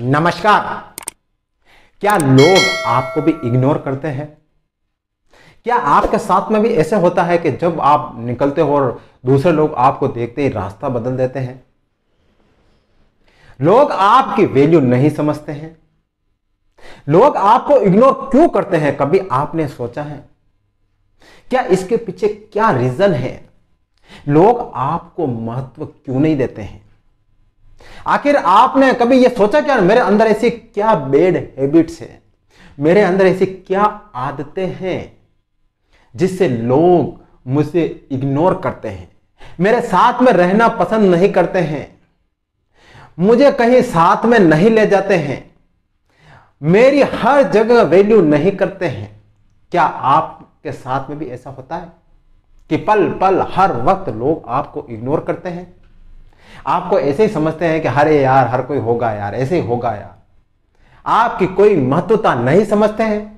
नमस्कार क्या लोग आपको भी इग्नोर करते हैं क्या आपके साथ में भी ऐसे होता है कि जब आप निकलते हो और दूसरे लोग आपको देखते ही रास्ता बदल देते हैं लोग आपकी वैल्यू नहीं समझते हैं लोग आपको इग्नोर क्यों करते हैं कभी आपने सोचा है क्या इसके पीछे क्या रीजन है लोग आपको महत्व क्यों नहीं देते हैं आखिर आपने कभी ये सोचा क्या मेरे अंदर ऐसी क्या बेड हैबिट्स है मेरे अंदर ऐसी क्या आदतें हैं जिससे लोग मुझे इग्नोर करते हैं मेरे साथ में रहना पसंद नहीं करते हैं मुझे कहीं साथ में नहीं ले जाते हैं मेरी हर जगह वैल्यू नहीं करते हैं क्या आपके साथ में भी ऐसा होता है कि पल पल हर वक्त लोग आपको इग्नोर करते हैं आपको ऐसे ही समझते हैं कि हरे यार हर कोई होगा यार ऐसे ही होगा यार आपकी कोई महत्वता नहीं समझते हैं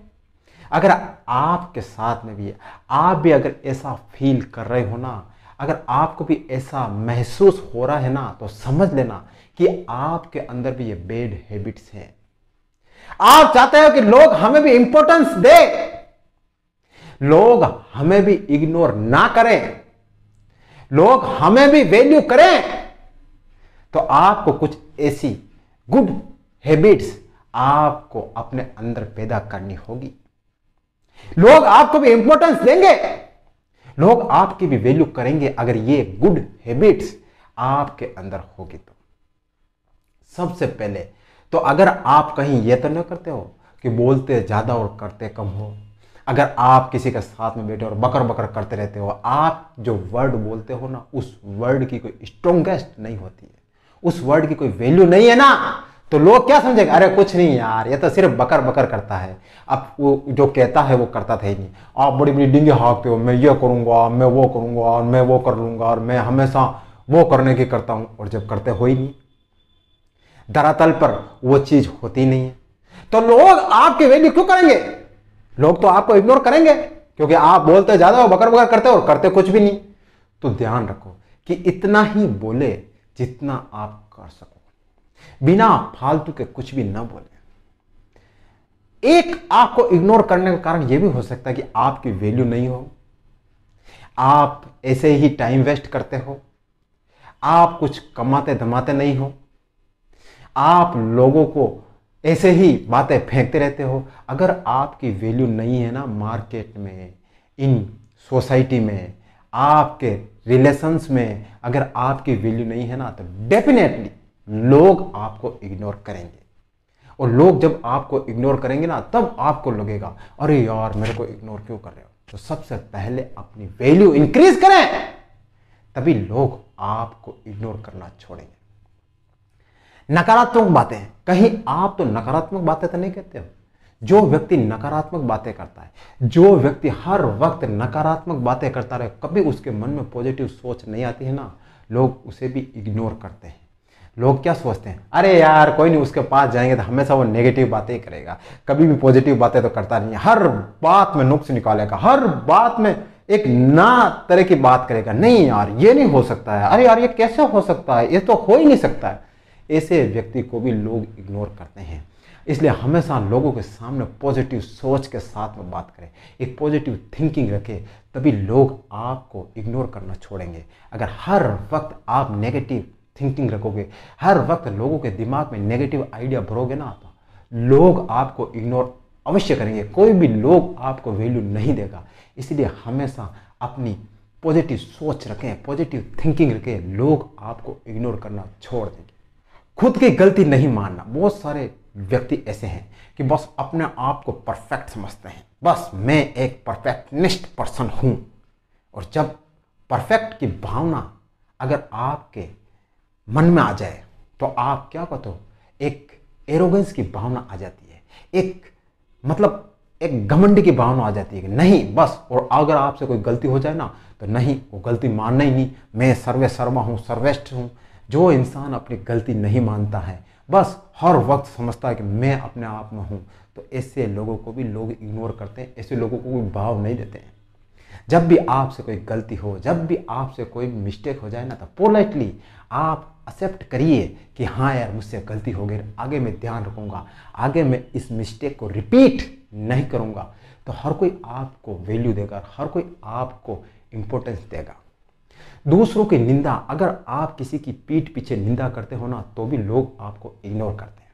अगर आपके साथ में भी आप भी अगर ऐसा फील कर रहे हो ना अगर आपको भी ऐसा महसूस हो रहा है ना तो समझ लेना कि आपके अंदर भी ये बेड हैबिट्स हैं आप चाहते हो कि लोग हमें भी इंपॉर्टेंस दे लोग हमें भी इग्नोर ना करें लोग हमें भी वैल्यू करें तो आपको कुछ ऐसी गुड हैबिट्स आपको अपने अंदर पैदा करनी होगी लोग आपको भी इंपॉर्टेंस देंगे लोग आपकी भी वैल्यू करेंगे अगर ये गुड हैबिट्स आपके अंदर होगी तो सबसे पहले तो अगर आप कहीं ये तो न करते हो कि बोलते ज़्यादा और करते कम हो अगर आप किसी के साथ में बैठे और बकर बकर करते रहते हो आप जो वर्ड बोलते हो ना उस वर्ड की कोई स्ट्रोंगेस्ट नहीं होती है उस वर्ड की कोई वैल्यू नहीं है ना तो लोग क्या समझेगा अरे कुछ नहीं यार ये तो सिर्फ बकर बकर करता है अब वो जो कहता है वो करता था ही नहीं आप बड़ी बड़ी डिंगे हाँकते हो मैं ये करूंगा मैं वो करूंगा और मैं वो कर लूंगा और मैं हमेशा वो करने की करता हूं और जब करते हो ही नहीं धरातल पर वो चीज़ होती नहीं है तो लोग आपकी वैल्यू क्यों करेंगे लोग तो आपको इग्नोर करेंगे क्योंकि आप बोलते ज़्यादा हो बकर बकर करते हो और करते कुछ भी नहीं तो ध्यान रखो कि इतना ही बोले जितना आप कर सको बिना फालतू के कुछ भी ना बोले एक आपको इग्नोर करने का कारण यह भी हो सकता है कि आपकी वैल्यू नहीं हो आप ऐसे ही टाइम वेस्ट करते हो आप कुछ कमाते धमाते नहीं हो आप लोगों को ऐसे ही बातें फेंकते रहते हो अगर आपकी वैल्यू नहीं है ना मार्केट में इन सोसाइटी में आपके रिलेशंस में अगर आपकी वैल्यू नहीं है ना तो डेफिनेटली लोग आपको इग्नोर करेंगे और लोग जब आपको इग्नोर करेंगे ना तब आपको लगेगा अरे यार मेरे को इग्नोर क्यों कर रहे हो तो सबसे पहले अपनी वैल्यू इंक्रीज करें तभी लोग आपको इग्नोर करना छोड़ेंगे नकारात्मक बातें कहीं आप तो नकारात्मक बातें तो नहीं कहते हो जो व्यक्ति नकारात्मक बातें करता है जो व्यक्ति हर वक्त नकारात्मक बातें करता रहे कभी उसके मन में पॉजिटिव सोच नहीं आती है ना लोग उसे भी इग्नोर करते हैं लोग क्या सोचते हैं अरे यार कोई नहीं उसके पास जाएंगे तो हमेशा वो नेगेटिव बातें ही करेगा कभी भी पॉजिटिव बातें तो करता नहीं है हर बात में नुक्स निकालेगा हर बात में एक ना तरह की बात करेगा नहीं यार ये नहीं हो सकता है अरे यार ये कैसे हो सकता है ये तो हो ही नहीं सकता है ऐसे व्यक्ति को भी लोग इग्नोर करते हैं इसलिए हमेशा लोगों के सामने पॉजिटिव सोच के साथ में बात करें एक पॉजिटिव थिंकिंग रखें तभी लोग आपको इग्नोर करना छोड़ेंगे अगर हर वक्त आप नेगेटिव थिंकिंग रखोगे हर वक्त लोगों के दिमाग में नेगेटिव आइडिया भरोगे ना तो लोग आपको इग्नोर अवश्य करेंगे कोई भी लोग आपको वैल्यू नहीं देगा इसलिए हमेशा अपनी पॉजिटिव सोच रखें पॉजिटिव थिंकिंग रखें लोग आपको इग्नोर करना छोड़ देंगे खुद की गलती नहीं मानना बहुत सारे व्यक्ति ऐसे हैं कि बस अपने आप को परफेक्ट समझते हैं बस मैं एक परफेक्टनिस्ट पर्सन हूँ और जब परफेक्ट की भावना अगर आपके मन में आ जाए तो आप क्या कहते हो एक एरोगेंस की भावना आ जाती है एक मतलब एक घमंड की भावना आ जाती है कि नहीं बस और अगर आपसे कोई गलती हो जाए ना तो नहीं वो गलती मानना ही नहीं मैं सर्वे सर्वा हूँ सर्वेष्ठ हूँ जो इंसान अपनी गलती नहीं मानता है बस हर वक्त समझता है कि मैं अपने आप में हूँ तो ऐसे लोगों को भी लोग इग्नोर करते हैं ऐसे लोगों को कोई भाव नहीं देते हैं जब भी आपसे कोई गलती हो जब भी आपसे कोई मिस्टेक हो जाए ना तो पोलाइटली आप एक्सेप्ट करिए कि हाँ यार मुझसे गलती हो गई आगे मैं ध्यान रखूँगा आगे मैं इस मिस्टेक को रिपीट नहीं करूँगा तो हर कोई आपको वैल्यू देगा हर कोई आपको इम्पोर्टेंस देगा दूसरों की निंदा अगर आप किसी की पीठ पीछे निंदा करते हो ना तो भी लोग आपको इग्नोर करते हैं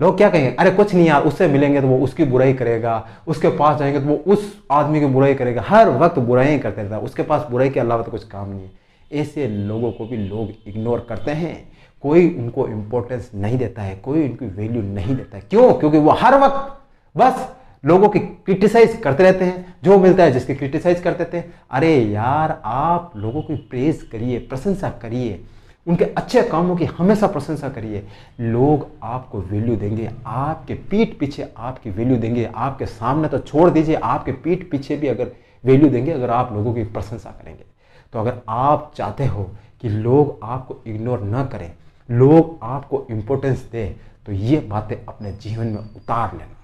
लोग क्या कहेंगे अरे कुछ नहीं यार उससे मिलेंगे तो वो उसकी बुराई करेगा उसके पास जाएंगे तो वो उस आदमी की बुराई करेगा हर वक्त बुराई करते रहता है उसके पास बुराई के अलावा तो कुछ काम नहीं है ऐसे लोगों को भी लोग इग्नोर करते हैं कोई उनको इंपॉर्टेंस नहीं देता है कोई उनकी वैल्यू नहीं देता है क्यों क्योंकि वो हर वक्त बस लोगों की क्रिटिसाइज करते रहते हैं जो मिलता है जिसकी क्रिटिसाइज करते रहते हैं अरे यार आप लोगों की प्रेज करिए प्रशंसा करिए उनके अच्छे कामों की हमेशा प्रशंसा करिए लोग आपको वैल्यू देंगे आपके पीठ पीछे आपकी वैल्यू देंगे आपके सामने तो छोड़ दीजिए आपके पीठ पीछे भी अगर वैल्यू देंगे अगर आप लोगों की प्रशंसा करेंगे तो अगर आप चाहते हो कि लोग आपको इग्नोर ना करें लोग आपको इम्पोर्टेंस दें तो ये बातें अपने जीवन में उतार लेना